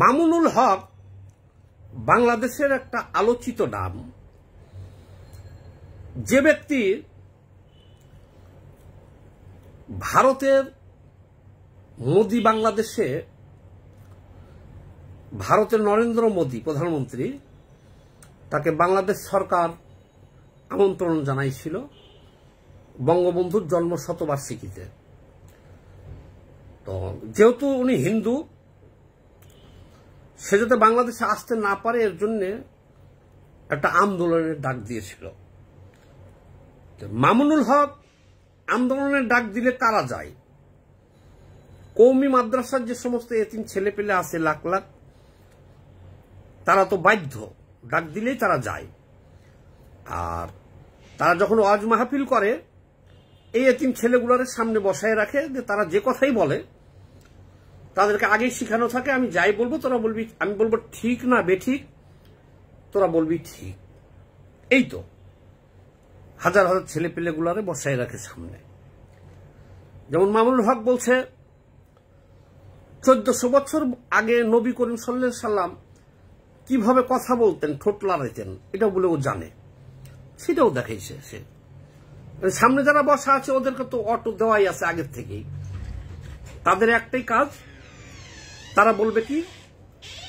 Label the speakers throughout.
Speaker 1: মামুনুল হক বাংলাদেশের একটা আলোচিত নাম যে ব্যক্তি ভারতের মোদী বাংলাদেশে ভারতের নরেন্দ্র মোদী প্রধানমন্ত্রী তাকে বাংলাদেশ সরকার আমন্ত্রণ জানাইছিল বঙ্গবন্ধুর জন্ম শতবার্ষিকীতে তো যেহেতু উনি হিন্দু সে যাতে বাংলাদেশে আসতে না পারে এর জন্য একটা আন্দোলনের ডাক দিয়েছিল মামুনুল হক আন্দোলনের ডাক দিলে কারা যায় কৌমি মাদ্রাসার যে সমস্ত এতিম ছেলে পেলে আছে লাখ লাখ তারা তো বাধ্য ডাক দিলেই তারা যায় আর তারা যখন ওয়াজ মাহফিল করে এই এতিম ছেলেগুলোর সামনে বসায় রাখে যে তারা যে কথাই বলে তাদেরকে আগেই শিখানো থাকে আমি যাই বলবো তোরা বলবি আমি বলবো ঠিক না বেঠিক তোরা বলবি ঠিক এই তো হাজার হাজার ছেলে পেলেগুলারে বসাই রাখে সামনে যেমন মামুনুল হক বলছে চোদ্দশো বছর আগে নবী করিম সাল্লা সাল্লাম কিভাবে কথা বলতেন ঠোঁট লড়াইতেন এটা বলে ও জানে সেটাও দেখাইছে সে মানে সামনে যারা বসা আছে ওদেরকে তো অটো দেওয়াই আছে আগের থেকেই তাদের একটাই কাজ তারা বলবে কি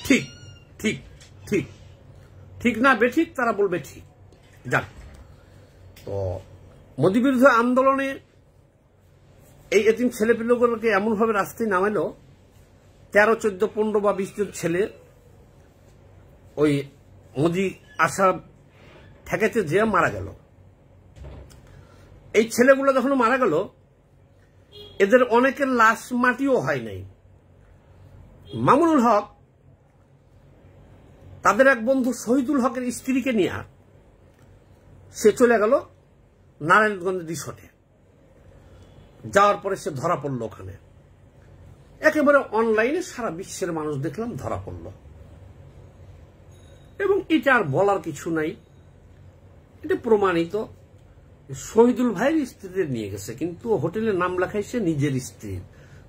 Speaker 1: ঠিক ঠিক ঠিক ঠিক না বেঠিক তারা বলবে ঠিক যাক তো মোদী বিরুদ্ধে আন্দোলনে এই এতিম ছেলেপিলেগুলোকে এমনভাবে রাস্তায় নামাইল তেরো চোদ্দ পনেরো বা বিশ জন ছেলে ওই মোদি আশা ঠেকাতে যে মারা গেল এই ছেলেগুলো যখন মারা গেল এদের অনেকের লাশ মাটিও হয় নাই মামুনুল হক তাদের এক বন্ধু শহীদুল হকের স্ত্রীকে নিয়ে সে চলে গেল নারায়ণগঞ্জ রিসোর্টে যাওয়ার পরে সে ধরা পড়ল ওখানে একেবারে অনলাইনে সারা বিশ্বের মানুষ দেখলাম ধরা পড়ল এবং এটা আর বলার কিছু নাই এটা প্রমাণিত শহীদুল ভাইয়ের স্ত্রীদের নিয়ে গেছে কিন্তু হোটেলের নাম লেখায় সে নিজের স্ত্রীর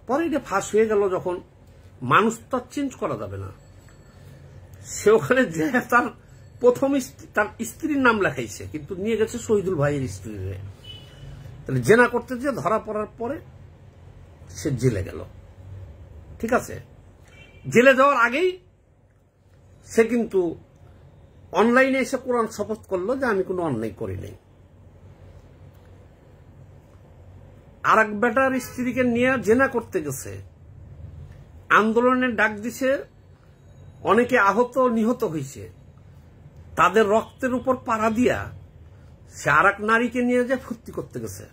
Speaker 1: পরে এটা ফাঁস হয়ে গেল যখন মানুষ তার চেঞ্জ করা যাবে না সে ওখানে যে তার প্রথম তার স্ত্রীর নাম লেখাইছে কিন্তু নিয়ে গেছে শহীদুল ভাইয়ের স্ত্রীর তাহলে জেনা করতে যে ধরা পড়ার পরে সে জেলে গেল ঠিক আছে জেলে যাওয়ার আগেই সে কিন্তু অনলাইনে এসে কোরআন শপথ করলো যে আমি কোনো অন্যায় করি নাই আর এক বেটার স্ত্রীকে নিয়ে জেনা করতে গেছে আন্দোলনের ডাক দিছে অনেকে আহত নিহত হয়েছে তাদের রক্তের উপর পাড়া দিয়া সে আর নারীকে নিয়ে যে ফুর্তি করতে গেছে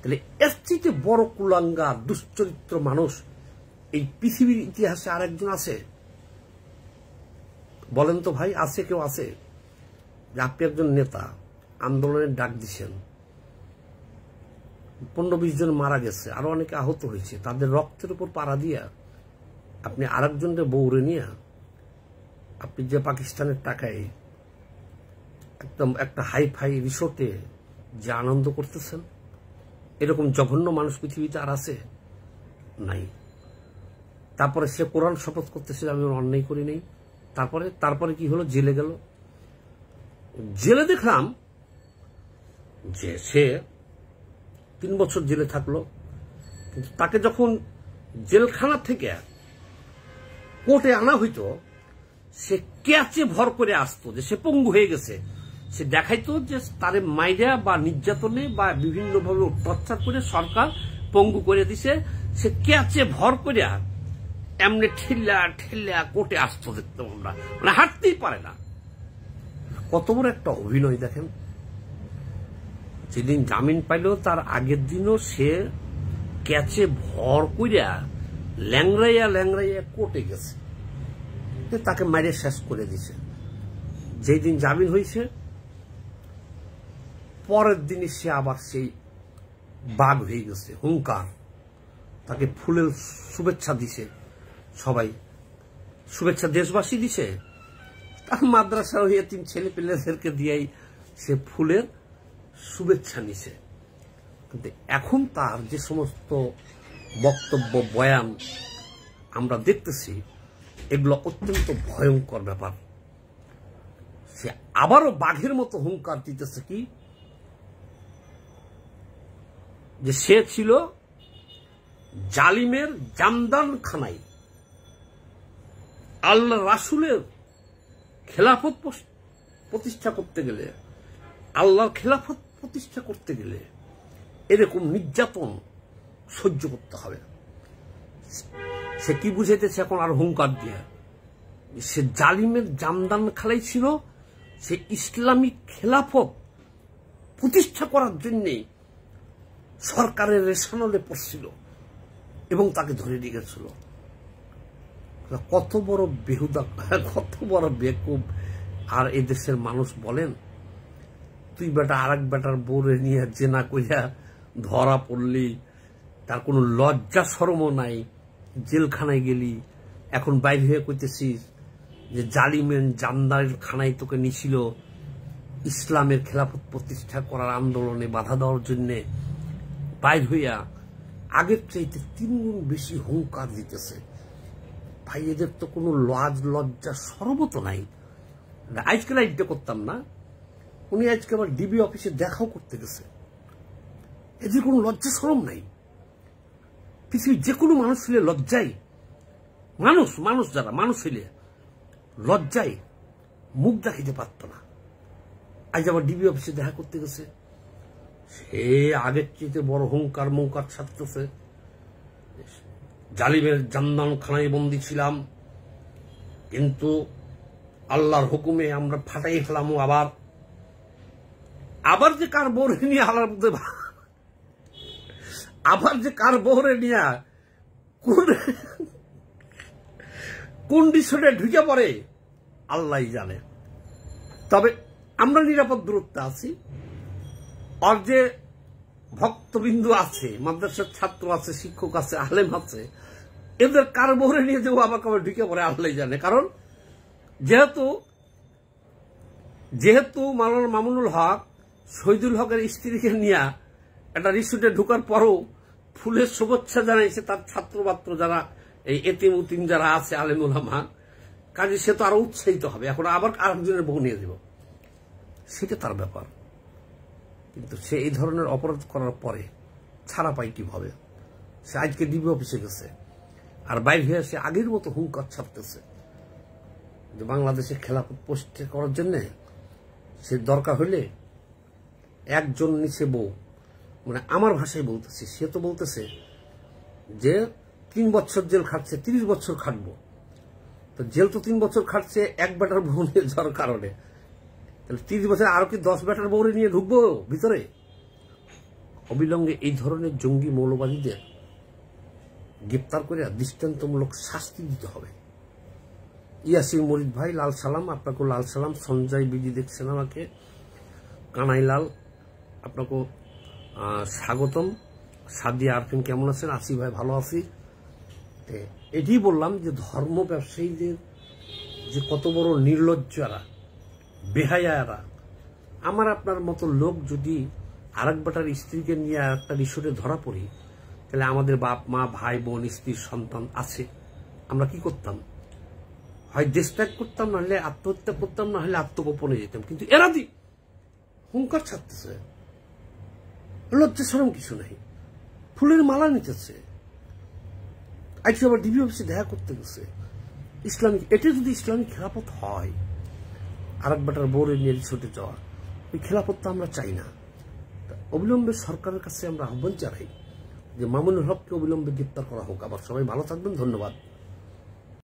Speaker 1: তাহলে এর থেকে বড় কুলাঙ্গা দুশ্চরিত্র মানুষ এই পৃথিবীর ইতিহাসে আর একজন আছে বলেন তো ভাই আছে কেউ আছে যে আপনি একজন নেতা আন্দোলনের ডাক দিছেন পনেরো বিশ জন মারা গেছে আরো অনেকে আহত হয়েছে তাদের রক্তের উপর পাড়া দিয়া আপনি আর একজনকে বৌরে নিয়ে আপনি যে পাকিস্তানের টাকায় একদম একটা হাই ফাই রিসোর্টে যে আনন্দ করতেছেন এরকম জঘন্য মানুষ পৃথিবীতে আর আছে নাই তারপরে সে কোরআন শপথ করতেছিল আমি অন্যায় করি নাই তারপরে তারপরে কি হলো জেলে গেল জেলে দেখলাম যে সে তিন বছর জেলে থাকলো কিন্তু তাকে যখন জেলখানা থেকে কোর্টে আনা হইতো সে ক্যাচে ভর করে আসতো যে সে পঙ্গু হয়ে গেছে সে দেখাইতো যে তার মাইরা বা নির্যাতনে বা বিভিন্নভাবে প্রচার করে সরকার পঙ্গু করে দিছে সে ক্যাচে ভর করে এমনি ঠেলা ঠেলা কোটে আসতো দেখতাম আমরা মানে হাঁটতেই পারে না কত বড় একটা অভিনয় দেখেন যেদিন জামিন পাইল তার আগের দিনও সে ক্যাচে ভর করিয়া ল্যাংরাইয়া ল্যাংরাইয়া কোর্টে গেছে তাকে মাইরে শেষ করে দিছে যেই দিন জামিন হয়েছে পরের দিনই সে আবার সেই বাঘ হয়ে গেছে হুঙ্কার তাকে ফুলের শুভেচ্ছা দিছে সবাই শুভেচ্ছা দেশবাসী দিছে তার মাদ্রাসা হয়ে তিন ছেলে পেলেদেরকে দিয়েই সে ফুলের শুভেচ্ছা নিছে কিন্তু এখন তার যে সমস্ত বক্তব্য বয়ান আমরা দেখতেছি এগুলো অত্যন্ত ভয়ঙ্কর ব্যাপার সে আবারও বাঘের মতো হুঙ্কার দিতেছে কি যে সে ছিল জালিমের জামদান খানাই আল্লাহ রাসুলের খেলাফত প্রতিষ্ঠা করতে গেলে আল্লাহর খেলাফত প্রতিষ্ঠা করতে গেলে এরকম নির্যাতন সহ্য করতে হবে সে কি বুঝেতেছে এখন আর হুঙ্কার দিয়ে সে জালিমের জামদান খালাই ছিল সে ইসলামিক খেলাফত প্রতিষ্ঠা করার জন্যে সরকারের রেশানলে পড়ছিল এবং তাকে ধরে নিয়ে গেছিল কত বড় বেহুদা কত বড় বেকুব আর এদেশের মানুষ বলেন তুই বেটা আরেক বেটার বোরে নিয়ে জেনা কইয়া ধরা পড়লি তার কোনো লজ্জা সরম নাই জেলখানায় গেলি এখন বাইরে হয়ে করতেছিস যে জালিমেন জামদারের খানায় তোকে নিছিল ইসলামের খেলাফত প্রতিষ্ঠা করার আন্দোলনে বাধা দেওয়ার জন্যে বাইর হইয়া আগের চাইতে তিনগুণ বেশি হুঙ্কার দিতেছে ভাই এদের তো কোনো লজ লজ্জা সর্বত নাই আজকে লাইটটা করতাম না উনি আজকে আবার ডিবি অফিসে দেখাও করতে গেছে এদের কোনো লজ্জা সরম নাই পৃথিবীর যে কোনো মানুষ ছিল লজ্জায় মানুষ মানুষ যারা মানুষ ছিল লজ্জায় মুখ দেখাইতে পারত না আজ আমার ডিবি অফিসে দেখা করতে গেছে সে আগের চেয়ে বড় হুঙ্কার মৌকার ছাড়তেছে জালিমের জান্দান খানায় বন্দি ছিলাম কিন্তু আল্লাহর হুকুমে আমরা ফাটাই ফেলামও আবার আবার যে কার বোর নিয়ে আলার মধ্যে আবার যে কার বহরে নিয়া কোন কন্ডিশনে ঢুকে পড়ে আল্লাহ জানে তবে আমরা নিরাপদ দূরত্বে আছি আর যে ভক্তবিন্দু আছে মাদ্রাসার ছাত্র আছে শিক্ষক আছে আলেম আছে এদের কার বহরে নিয়ে যাবো আমাকে আবার ঢুকে পড়ে আল্লাহ জানে কারণ যেহেতু যেহেতু মালানা মামুনুল হক শহীদুল হকের স্ত্রীকে নিয়ে একটা রিসুটে ঢুকার পরও ফুলের শুভেচ্ছা জানাইছে তার ছাত্রমাত্র যারা এই এতিম উতিম যারা আছে হামান কাজে সে তো আরো উৎসাহিত হবে এখন আবার আরেকজনের বউ নিয়ে দেব সেটা তার ব্যাপার কিন্তু সে এই ধরনের অপরাধ করার পরে ছাড়া পায় কিভাবে সে আজকে ডিবি অফিসে গেছে আর বাইর হয়ে সে আগের মতো হুঙ্কার ছাড়তেছে যে বাংলাদেশে খেলা পোস্ট করার জন্য সে দরকার হলে একজন নিচে বউ মানে আমার ভাষায় বলতেছি সে তো বলতেছে যে তিন বছর জেল খাটছে তিরিশ বছর খাটব তো জেল তো তিন বছর খাটছে এক ব্যাটার বউ নিয়ে যাওয়ার কারণে তাহলে তিরিশ বছর আরো কি দশ ব্যাটার বউরে নিয়ে ঢুকবো ভিতরে অবিলম্বে এই ধরনের জঙ্গি মৌলবাদীদের গ্রেপ্তার করে দৃষ্টান্তমূলক শাস্তি দিতে হবে ইয়াসির মরিদ ভাই লাল সালাম আপনাকে লাল সালাম সঞ্জয় বিজি দেখছেন আমাকে কানাইলাল আপনাকে স্বাগতম সাদি আরফিন কেমন আছেন আসি ভাই ভালো আছি এটি বললাম যে ধর্ম ব্যবসায়ীদের যে কত বড় নির্লজ্জারা বেহায়ারা আমার আপনার মতো লোক যদি আরেকবাটার স্ত্রীকে নিয়ে একটা রিসোর্টে ধরা পড়ি তাহলে আমাদের বাপ মা ভাই বোন স্ত্রীর সন্তান আছে আমরা কি করতাম হয় দেশত্যাগ করতাম নাহলে আত্মহত্যা করতাম না হলে আত্মগোপনে যেতাম কিন্তু এরা দি হুঙ্কার ছাড়তেছে লজ্জা সরম কিছু নাই ফুলের মালা নিতেছে আজকে আবার ডিবি অফিসে দেখা করতে গেছে ইসলামিক এটা যদি ইসলামিক খেলাপথ হয় একবার বোর্ডের নিয়ে ছুটে যাওয়া ওই খেলাপথ তো আমরা চাই না অবিলম্বে সরকারের কাছে আমরা আহ্বান জানাই যে মামুনুল হককে অবিলম্বে গ্রেপ্তার করা হোক আবার সবাই ভালো থাকবেন ধন্যবাদ